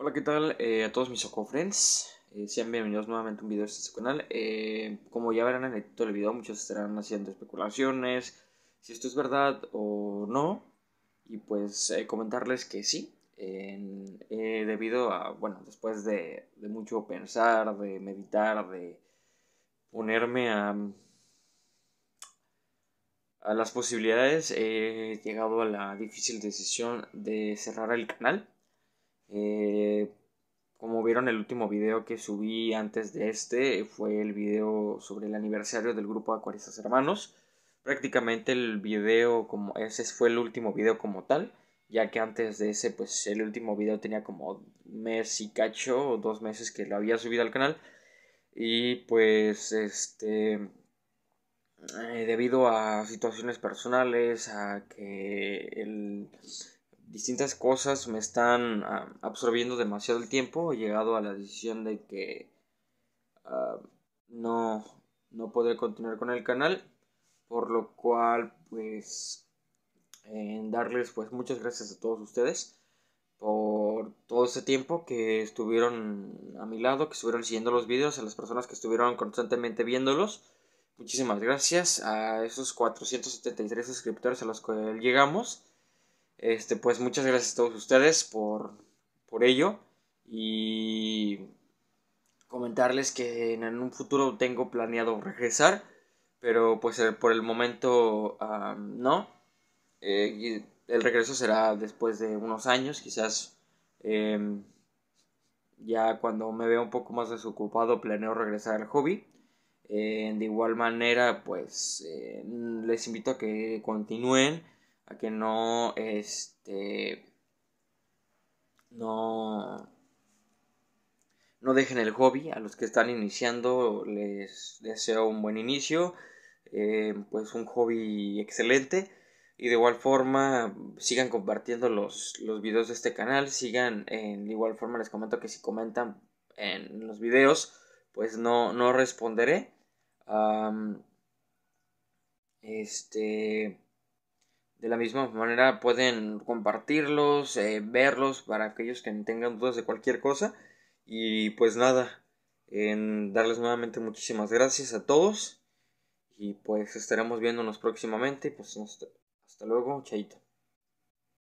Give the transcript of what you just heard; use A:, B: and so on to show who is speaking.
A: Hola, ¿qué tal eh, a todos mis Socofriends? Eh, sean bienvenidos nuevamente a un video de este canal. Eh, como ya verán en el título del video, muchos estarán haciendo especulaciones, si esto es verdad o no. Y pues comentarles que sí, debido a, bueno, después de, de, mucho pensar, de meditar, de ponerme a, a las posibilidades, he llegado a la difícil decisión de cerrar el canal eh, como vieron el último video que subí antes de este, fue el video sobre el aniversario del grupo Acuaristas Hermanos. Prácticamente el video como ese fue el último video como tal, ya que antes de ese pues el último video tenía como mes y cacho dos meses que lo había subido al canal y pues este eh, debido a situaciones personales, a que el, distintas cosas me están ah, absorbiendo demasiado el tiempo. He llegado a la decisión de que ah, no, no podré continuar con el canal. Por lo cual, pues, en darles pues muchas gracias a todos ustedes por todo este tiempo que estuvieron a mi lado, que estuvieron siguiendo los videos, a las personas que estuvieron constantemente viéndolos. Muchísimas gracias a esos 473 suscriptores a los que llegamos. Este, pues muchas gracias a todos ustedes por, ello. Y comentarles que en un futuro tengo planeado regresar. Pero pues eh, por el momento no. Eh, el regreso será después de unos años, quizás em, ya cuando me vea un poco más desocupado planeo regresar al hobby. Eh, de igual manera, pues les invito a que continúen a que no, este, no, no dejen el hobby. A los que están iniciando les deseo un buen inicio, eh, pues un hobby excelente. Y de igual forma, sigan compartiendo los, los videos de este canal. Sigan, en de igual forma les comento que si comentan en los videos, pues no, responderé. este de la misma manera pueden compartirlos, eh, verlos para aquellos que tengan dudas de cualquier cosa. Y pues nada, en darles nuevamente muchísimas gracias a todos. Y pues estaremos viéndonos próximamente. Pues hasta, hasta luego, chaito.